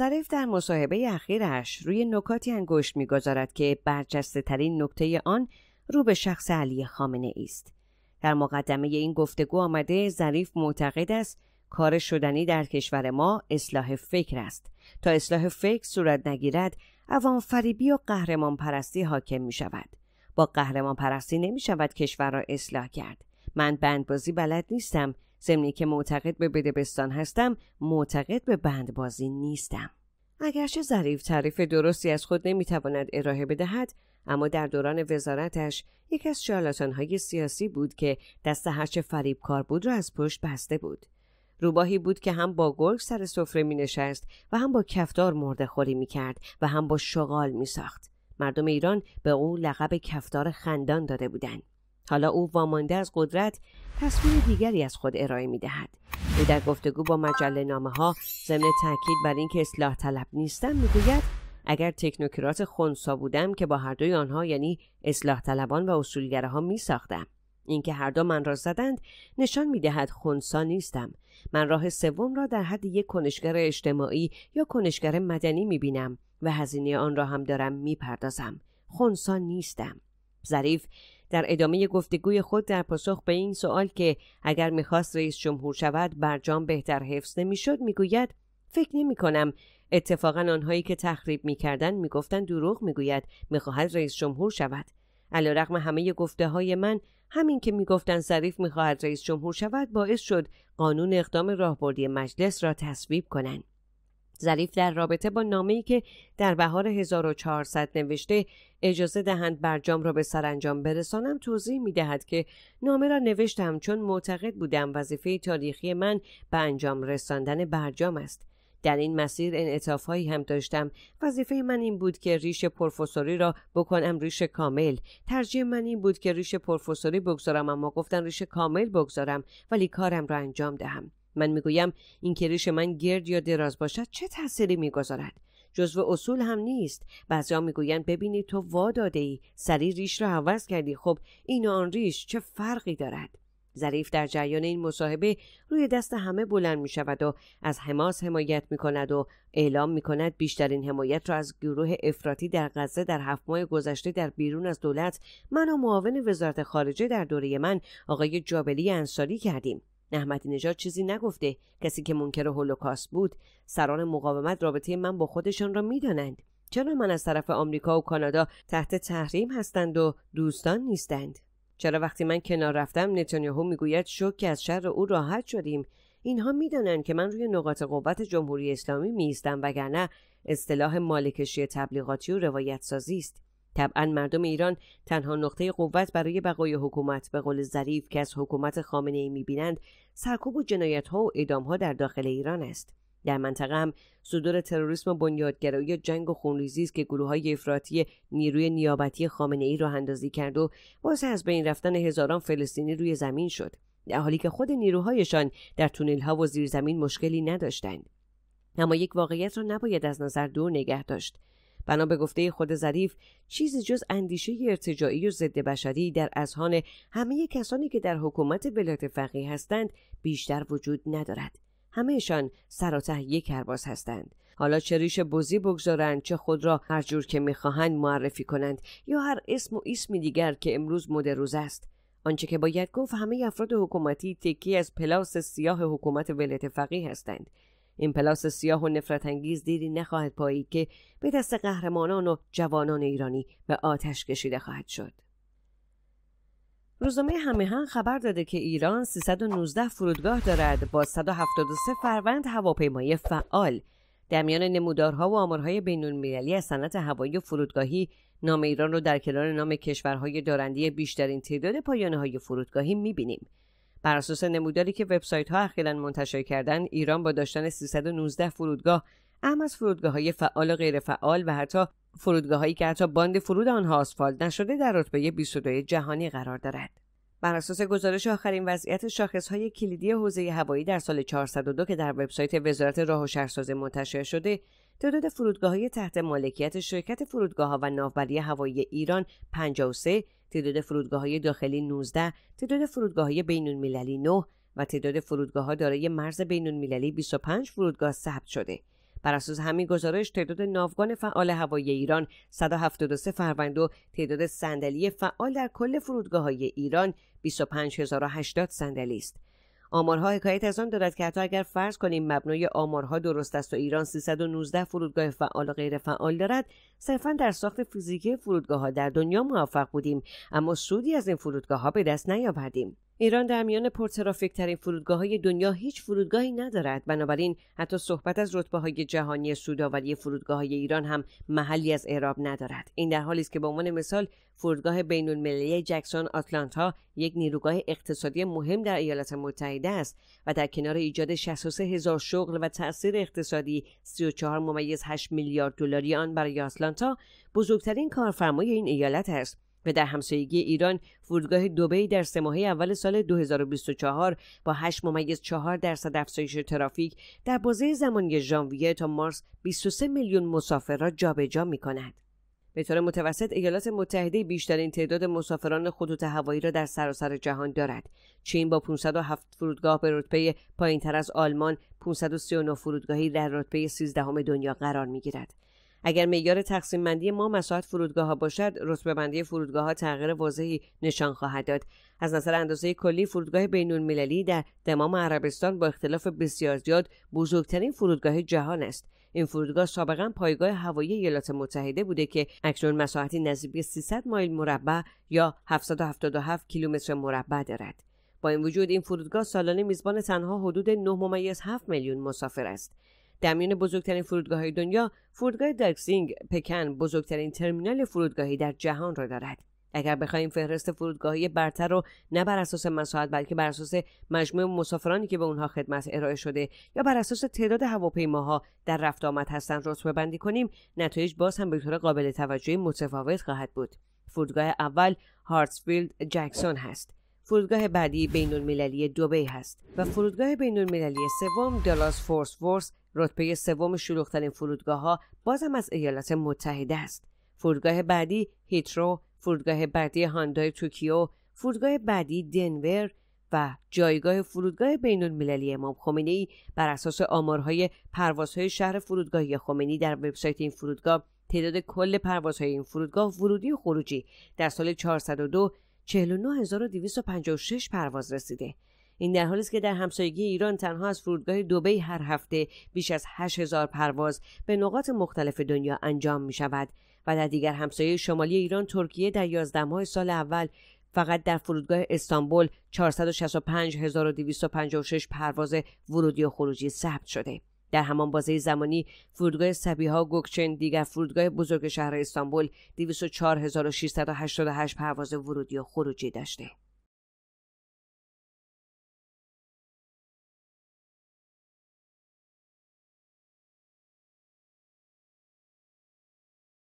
ظریف در مصاحبه اخیرش روی نکاتی انگشت میگذارد که برجسته ترین نکته آن رو به شخص علی خامنه است. در مقدمه این گفتگو آمده ظریف معتقد است کار شدنی در کشور ما اصلاح فکر است تا اصلاح فکر صورت نگیرد اوان فریبی و قهرمان پرستی حاکم می شود با قهرمان پرستی نمی شود کشور را اصلاح کرد من بندبازی بلد نیستم زمینی که معتقد به بدبستان هستم معتقد به بندبازی نیستم اگرچه ظریف تعریف درستی از خود نمیتواند ارائه بدهد اما در دوران وزارتش یکی از شارلاتانهای سیاسی بود که دست هرچه فریبکار بود را از پشت بسته بود روباهی بود که هم با گرگ سر سفره می نشست و هم با کفدار مرده خوری می کرد و هم با شغال می ساخت. مردم ایران به او لقب کفدار خندان داده بودند. حالا او وامانده از قدرت تصویر دیگری از خود ارائه می دهد. او در گفتگو با مجله نامه ها ضمن تاکید بر اینکه اصلاح طلب نیستم میگوید اگر تکنوکرات خونسا بودم که با هر دوی آنها یعنی اصلاح طلبان و ها می ساختم. اینکه هر دو من را زدند نشان می دهد خونسا نیستم. من راه سوم را در حد یک کنشگر اجتماعی یا کنشگر مدنی می بینم و هزینه آن را هم دارم می پردازم. نیستم. ظریف در ادامه گفتگوی خود در پاسخ به این سوال که اگر میخواست رئیس جمهور شود برجام بهتر حفظ نمیشد میگوید فکر نمی کنم اتفاقا آنهایی که تخریب میکردند میگفتند دروغ میگوید میخواهد رئیس جمهور شود علیرغم همه گفته های من همین که میگفتند ظریف میخواهد رئیس جمهور شود باعث شد قانون اقدام راهبردی مجلس را تصویب کنند ظریف در رابطه با نامه‌ای که در بهار 1400 نوشته اجازه دهند برجام را به سرانجام برسانم توضیح می که نامه را نوشتم چون معتقد بودم وظیفه تاریخی من به انجام رساندن برجام است در این مسیر انعطاف هم داشتم وظیفه من این بود که ریش پروفسوری را بکنم ریش کامل ترجیح من این بود که ریش پروفسوری بگذارم اما گفتن ریش کامل بگذارم ولی کارم را انجام دهم من میگویم این کریش من گرد یا دراز باشد چه تأثیری میگذارد جزو اصول هم نیست ها میگویند ببینی تو وا داده ای سری ریش را عوض کردی خب این آن ریش چه فرقی دارد ظریف در جریان این مصاحبه روی دست همه بلند می شود و از حماس حمایت می کند و اعلام می کند بیشترین حمایت را از گروه افراطی در غزه در هفت ماه گذشته در بیرون از دولت من و معاون وزارت خارجه در دوره من آقای جابلی انصاری کردیم نحمتی نژاد چیزی نگفته کسی که منکر هولوکاست بود سران مقاومت رابطه من با خودشان را میدانند چرا من از طرف آمریکا و کانادا تحت تحریم هستند و دوستان نیستند چرا وقتی من کنار رفتم نتانیاهو میگوید شوک که از شر او راحت شدیم اینها میدانند که من روی نقاط قوت جمهوری اسلامی میایستم وگرنه اصطلاح مالکشی تبلیغاتی و روایت سازی است طبعا مردم ایران تنها نقطه قوت برای بقای حکومت به قول ظریف که از حکومت خامنه ای بینند سرکوب و جنایت ها و اعدام ها در داخل ایران است در منطقه هم صدور تروریسم و بنیادگرایی جنگ و خونریزی است که گروه های افراطی نیروی نیابتی خامنه ای را اندازی کرد و واسه از بین رفتن هزاران فلسطینی روی زمین شد در حالی که خود نیروهایشان در تونل ها و زمین مشکلی نداشتند اما یک واقعیت را نباید از نظر دور نگه داشت بنا به گفته خود ظریف چیزی جز اندیشه ارتجاعی و ضد بشری در اذهان همه کسانی که در حکومت ولایت فقیه هستند بیشتر وجود ندارد همهشان سر یک کرباس هستند حالا چه ریش بزی بگذارند چه خود را هر جور که میخواهند معرفی کنند یا هر اسم و اسمی دیگر که امروز مد روز است آنچه که باید گفت همه افراد حکومتی تکی از پلاس سیاه حکومت ولایت فقیه هستند این پلاس سیاه و نفرت انگیز دیری نخواهد پایید که به دست قهرمانان و جوانان ایرانی به آتش کشیده خواهد شد. روزنامه هم خبر داده که ایران 319 فرودگاه دارد با 173 فروند هواپیمای فعال در میان نمودارها و آمارهای بینون از صنعت هوایی و فرودگاهی نام ایران رو در کنار نام کشورهای دارنده بیشترین تعداد پایانه های فرودگاهی میبینیم بر اساس نموداری که وبسایت ها اخیرا منتشر کردن ایران با داشتن 319 فرودگاه اما از فرودگاه های فعال و غیر فعال و حتی فرودگاه هایی که حتی باند فرود آنها آسفالت نشده در رتبه 22 جهانی قرار دارد. بر اساس گزارش آخرین وضعیت های کلیدی حوزه هوایی در سال 402 که در وبسایت وزارت راه و شهرسازی منتشر شده تعداد های تحت مالکیت شرکت ها و ناوبری هوایی ایران 53 تعداد های داخلی 19 تعداد بین المللی 9 و تعداد ها دارای مرز المللی 25 فرودگاه ثبت شده بر اساس همین گزارش تعداد ناوگان فعال هوایی ایران 173 فروند و تعداد صندلی فعال در کل فرودگاه های ایران 25080 صندلی است آمارها حکایت از آن دارد که حتی اگر فرض کنیم مبنای آمارها درست است و ایران 319 فرودگاه فعال و غیر فعال دارد صرفا در ساخت فیزیکی فرودگاه ها در دنیا موفق بودیم اما سودی از این فرودگاه ها به دست نیاوردیم ایران در میان پرترافیک ترین فرودگاه های دنیا هیچ فرودگاهی ندارد بنابراین حتی صحبت از رتبه های جهانی سوداوری فرودگاه های ایران هم محلی از اعراب ندارد این در حالی است که به عنوان مثال فرودگاه بین المللی جکسون آتلانتا یک نیروگاه اقتصادی مهم در ایالات متحده است و در کنار ایجاد 63 هزار شغل و تاثیر اقتصادی 34 میلیارد دلاری آن برای آتلانتا بزرگترین کارفرمای این ایالت است و در همسایگی ایران فرودگاه دوبی در سه ماهه اول سال 2024 با 8 ممیز 4 درصد افزایش ترافیک در بازه زمانی ژانویه تا مارس 23 میلیون مسافر را جابجا می کند. به طور متوسط ایالات متحده بیشترین تعداد مسافران خطوط هوایی را در سراسر جهان دارد. چین با 507 فرودگاه به رتبه تر از آلمان 539 فرودگاهی در رتبه 13 دنیا قرار می گیرد. اگر معیار تقسیم بندی ما مساحت فرودگاه ها باشد رتبه بندی فرودگاه ها تغییر واضحی نشان خواهد داد از نظر اندازه کلی فرودگاه بین المللی در دمام عربستان با اختلاف بسیار زیاد بزرگترین فرودگاه جهان است این فرودگاه سابقا پایگاه هوایی ایالات متحده بوده که اکنون مساحتی نزدیک 300 مایل مربع یا 777 کیلومتر مربع دارد با این وجود این فرودگاه سالانه میزبان تنها حدود 9.7 میلیون مسافر است در میان بزرگترین فرودگاه دنیا فرودگاه درکسینگ پکن بزرگترین ترمینال فرودگاهی در جهان را دارد اگر بخواهیم فهرست فرودگاهی برتر رو نه بر اساس مساحت بلکه بر اساس مجموع مسافرانی که به اونها خدمت ارائه شده یا بر اساس تعداد هواپیماها در رفت آمد هستند رتبه بندی کنیم نتایج باز هم به طور قابل توجهی متفاوت خواهد بود فرودگاه اول هارتسفیلد جکسون هست فرودگاه بعدی بین المللی دوبی هست و فرودگاه بین المللی سوم دالاس فورس فورس رتبه سوم شلوغترین فرودگاه ها بازم از ایالات متحده است. فرودگاه بعدی هیترو، فرودگاه بعدی هاندای توکیو، فرودگاه بعدی دنور و جایگاه فرودگاه بین المللی امام خمینی بر اساس آمارهای پروازهای شهر فرودگاهی خمینی در وبسایت این فرودگاه تعداد کل پروازهای این فرودگاه ورودی و خروجی در سال 402 49256 پرواز رسیده این در حالی است که در همسایگی ایران تنها از فرودگاه دبی هر هفته بیش از 8000 پرواز به نقاط مختلف دنیا انجام می شود و در دیگر همسایه شمالی ایران ترکیه در 11 ماه سال اول فقط در فرودگاه استانبول 465256 پرواز ورودی و خروجی ثبت شده. در همان بازه زمانی فرودگاه سبیها گوکچن دیگر فرودگاه بزرگ شهر استانبول 204688 پرواز ورودی و خروجی داشته.